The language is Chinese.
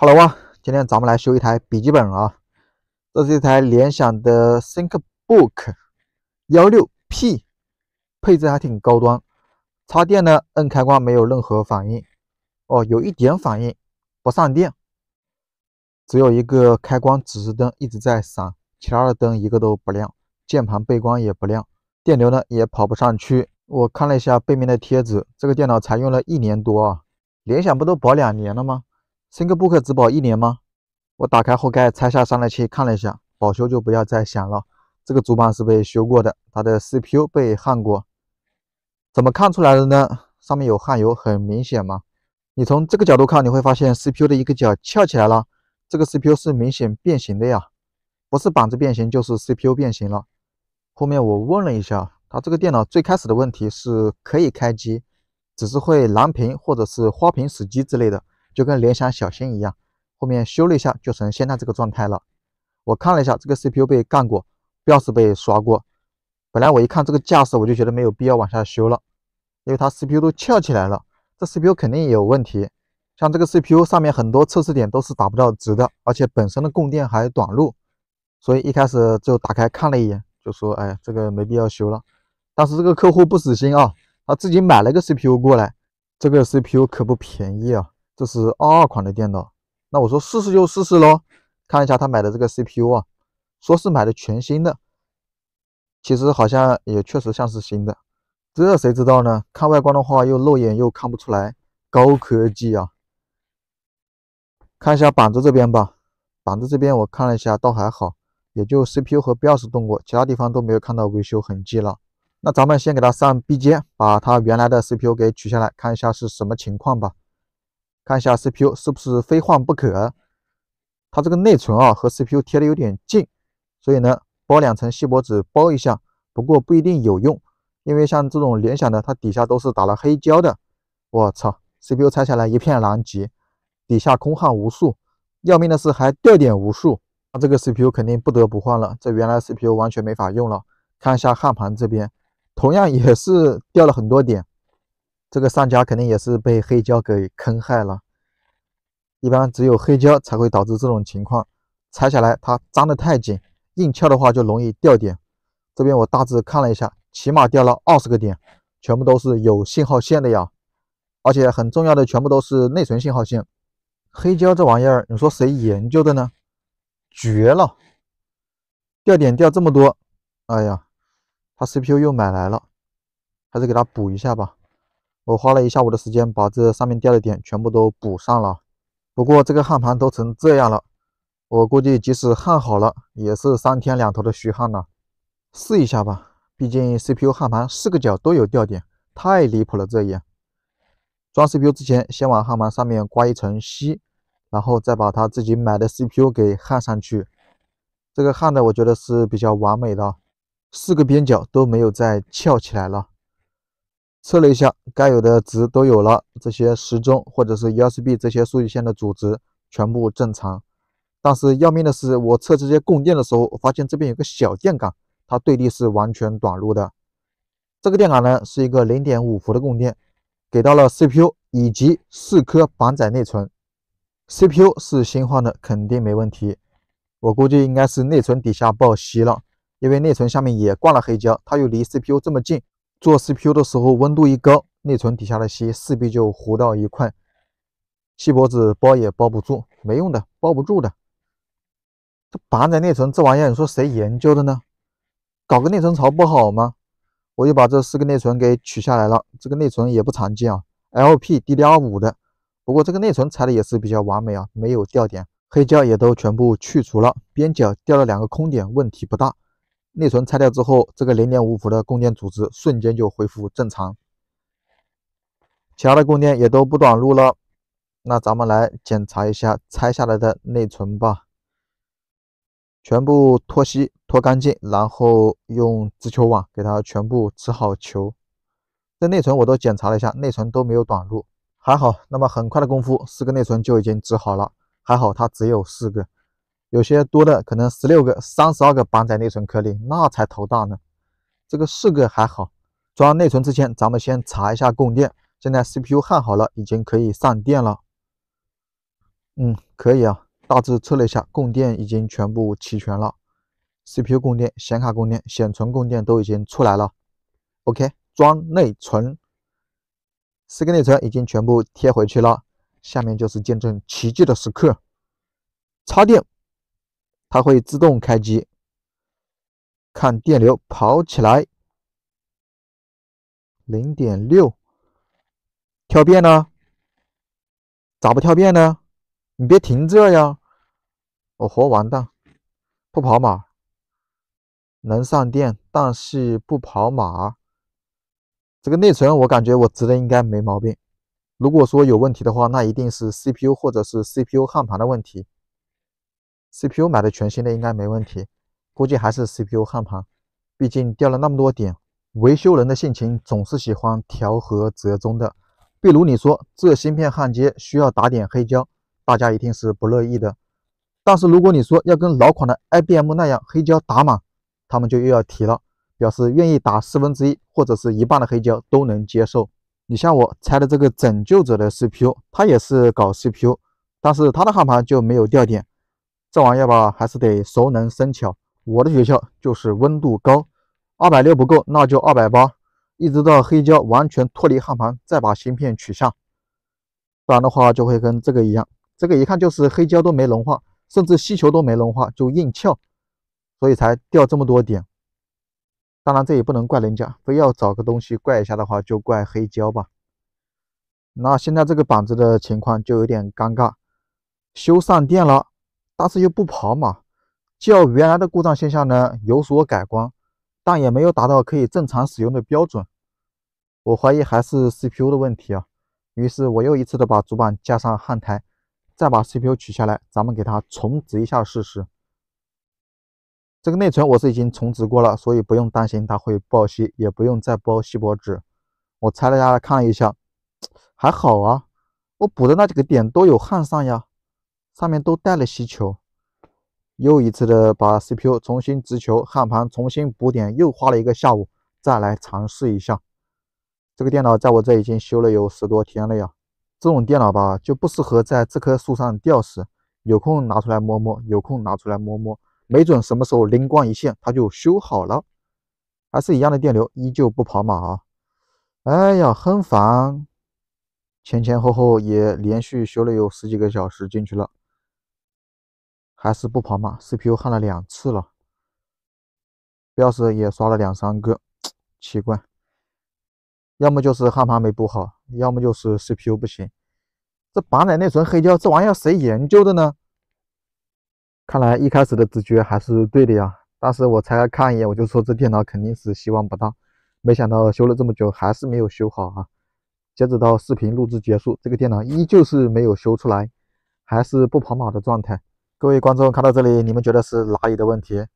哈喽啊，今天咱们来修一台笔记本啊。这是一台联想的 ThinkBook 16P，配置还挺高端。插电呢，摁开关没有任何反应。哦，有一点反应，不上电，只有一个开关指示灯一直在闪，其他的灯一个都不亮，键盘背光也不亮，电流呢也跑不上去。我看了一下背面的贴纸，这个电脑才用了一年多啊。联想不都保两年了吗？n 个 Book 只保一年吗？我打开后盖，拆下上来去看了一下，保修就不要再想了。这个主板是被修过的，它的 CPU 被焊过。怎么看出来的呢？上面有焊油，很明显吗？你从这个角度看，你会发现 CPU 的一个角翘起来了，这个 CPU 是明显变形的呀，不是板子变形，就是 CPU 变形了。后面我问了一下，他这个电脑最开始的问题是可以开机，只是会蓝屏或者是花屏死机之类的。就跟联想小新一样，后面修了一下就成现在这个状态了。我看了一下，这个 CPU 被干过，标识被刷过。本来我一看这个架势，我就觉得没有必要往下修了，因为它 CPU 都翘起来了，这 CPU 肯定也有问题。像这个 CPU 上面很多测试点都是达不到值的，而且本身的供电还短路，所以一开始就打开看了一眼，就说：“哎，这个没必要修了。”但是这个客户不死心啊，他自己买了个 CPU 过来，这个 CPU 可不便宜啊。这是二二款的电脑，那我说试试就试试喽，看一下他买的这个 CPU 啊，说是买的全新的，其实好像也确实像是新的，这谁知道呢？看外观的话又肉眼又看不出来，高科技啊！看一下板子这边吧，板子这边我看了一下，倒还好，也就 CPU 和 BIOS 动过，其他地方都没有看到维修痕迹了。那咱们先给它上 B 键，把它原来的 CPU 给取下来，看一下是什么情况吧。看一下 CPU 是不是非换不可？它这个内存啊和 CPU 贴的有点近，所以呢包两层锡箔纸包一下，不过不一定有用，因为像这种联想的，它底下都是打了黑胶的。我操，CPU 拆下来一片狼藉，底下空焊无数，要命的是还掉点无数，那这个 CPU 肯定不得不换了，这原来 CPU 完全没法用了。看一下焊盘这边，同样也是掉了很多点。这个上家肯定也是被黑胶给坑害了。一般只有黑胶才会导致这种情况。拆下来它粘的太紧，硬撬的话就容易掉点。这边我大致看了一下，起码掉了二十个点，全部都是有信号线的呀。而且很重要的全部都是内存信号线。黑胶这玩意儿，你说谁研究的呢？绝了！掉点掉这么多，哎呀，他 CPU 又买来了，还是给他补一下吧。我花了一下午的时间把这上面掉的点全部都补上了，不过这个焊盘都成这样了，我估计即使焊好了也是三天两头的虚焊了。试一下吧，毕竟 CPU 焊盘四个角都有掉点，太离谱了这也。装 CPU 之前先往焊盘上面刮一层锡，然后再把它自己买的 CPU 给焊上去。这个焊的我觉得是比较完美的，四个边角都没有再翘起来了。测了一下，该有的值都有了。这些时钟或者是 USB 这些数据线的阻值全部正常。但是要命的是，我测这些供电的时候，发现这边有个小电感，它对立是完全短路的。这个电感呢是一个零点五伏的供电，给到了 CPU 以及四颗板载内存。CPU 是新换的，肯定没问题。我估计应该是内存底下爆锡了，因为内存下面也灌了黑胶，它又离 CPU 这么近。做 CPU 的时候温度一高，内存底下的锡势必就糊到一块，锡箔纸包也包不住，没用的，包不住的。这拔在内存这玩意儿，你说谁研究的呢？搞个内存槽不好吗？我就把这四个内存给取下来了，这个内存也不常见啊，LP D D R 五的。不过这个内存拆的也是比较完美啊，没有掉点，黑胶也都全部去除了，边角掉了两个空点，问题不大。内存拆掉之后，这个零点五伏的供电组织瞬间就恢复正常，其他的供电也都不短路了。那咱们来检查一下拆下来的内存吧，全部脱锡脱干净，然后用直球网给它全部织好球。这内存我都检查了一下，内存都没有短路，还好。那么很快的功夫，四个内存就已经织好了，还好它只有四个。有些多的可能十六个、三十二个板载内存颗粒，那才头大呢。这个四个还好。装内存之前，咱们先查一下供电。现在 CPU 焊好了，已经可以上电了。嗯，可以啊。大致测了一下，供电已经全部齐全了。CPU 供电、显卡供电、显存供电都已经出来了。OK，装内存，四个内存已经全部贴回去了。下面就是见证奇迹的时刻，插电。它会自动开机，看电流跑起来，零点六，跳变呢？咋不跳变呢？你别停这呀！我活完蛋，不跑马，能上电，但是不跑马。这个内存我感觉我值的应该没毛病。如果说有问题的话，那一定是 CPU 或者是 CPU 焊盘的问题。CPU 买的全新的应该没问题，估计还是 CPU 焊盘，毕竟掉了那么多点。维修人的性情总是喜欢调和折中的，比如你说这芯片焊接需要打点黑胶，大家一定是不乐意的。但是如果你说要跟老款的 IBM 那样黑胶打满，他们就又要提了，表示愿意打四分之一或者是一半的黑胶都能接受。你像我拆的这个拯救者的 CPU，它也是搞 CPU，但是它的焊盘就没有掉点。这玩意儿吧，还是得熟能生巧。我的诀窍就是温度高，二百六不够，那就二百八，一直到黑胶完全脱离焊盘，再把芯片取下。不然的话，就会跟这个一样，这个一看就是黑胶都没融化，甚至锡球都没融化就硬翘，所以才掉这么多点。当然，这也不能怪人家，非要找个东西怪一下的话，就怪黑胶吧。那现在这个板子的情况就有点尴尬，修上电了。但是又不跑嘛，叫原来的故障现象呢有所改观，但也没有达到可以正常使用的标准。我怀疑还是 CPU 的问题啊，于是我又一次的把主板加上焊台，再把 CPU 取下来，咱们给它重置一下试试。这个内存我是已经重置过了，所以不用担心它会爆锡，也不用再包锡箔纸。我拆了下来看了一下，还好啊，我补的那几个点都有焊上呀。上面都带了锡球，又一次的把 CPU 重新植球，焊盘重新补点，又花了一个下午，再来尝试一下。这个电脑在我这已经修了有十多天了呀。这种电脑吧，就不适合在这棵树上吊死。有空拿出来摸摸，有空拿出来摸摸，没准什么时候灵光一现，它就修好了。还是一样的电流，依旧不跑马啊。哎呀，很烦。前前后后也连续修了有十几个小时进去了。还是不跑马，CPU 焊了两次了，标识也刷了两三个，奇怪，要么就是焊盘没补好，要么就是 CPU 不行。这板奶内存黑胶这玩意儿谁研究的呢？看来一开始的直觉还是对的呀，当时我才看一眼，我就说这电脑肯定是希望不大，没想到修了这么久还是没有修好啊。截止到视频录制结束，这个电脑依旧是没有修出来，还是不跑马的状态。各位观众看到这里，你们觉得是哪里的问题？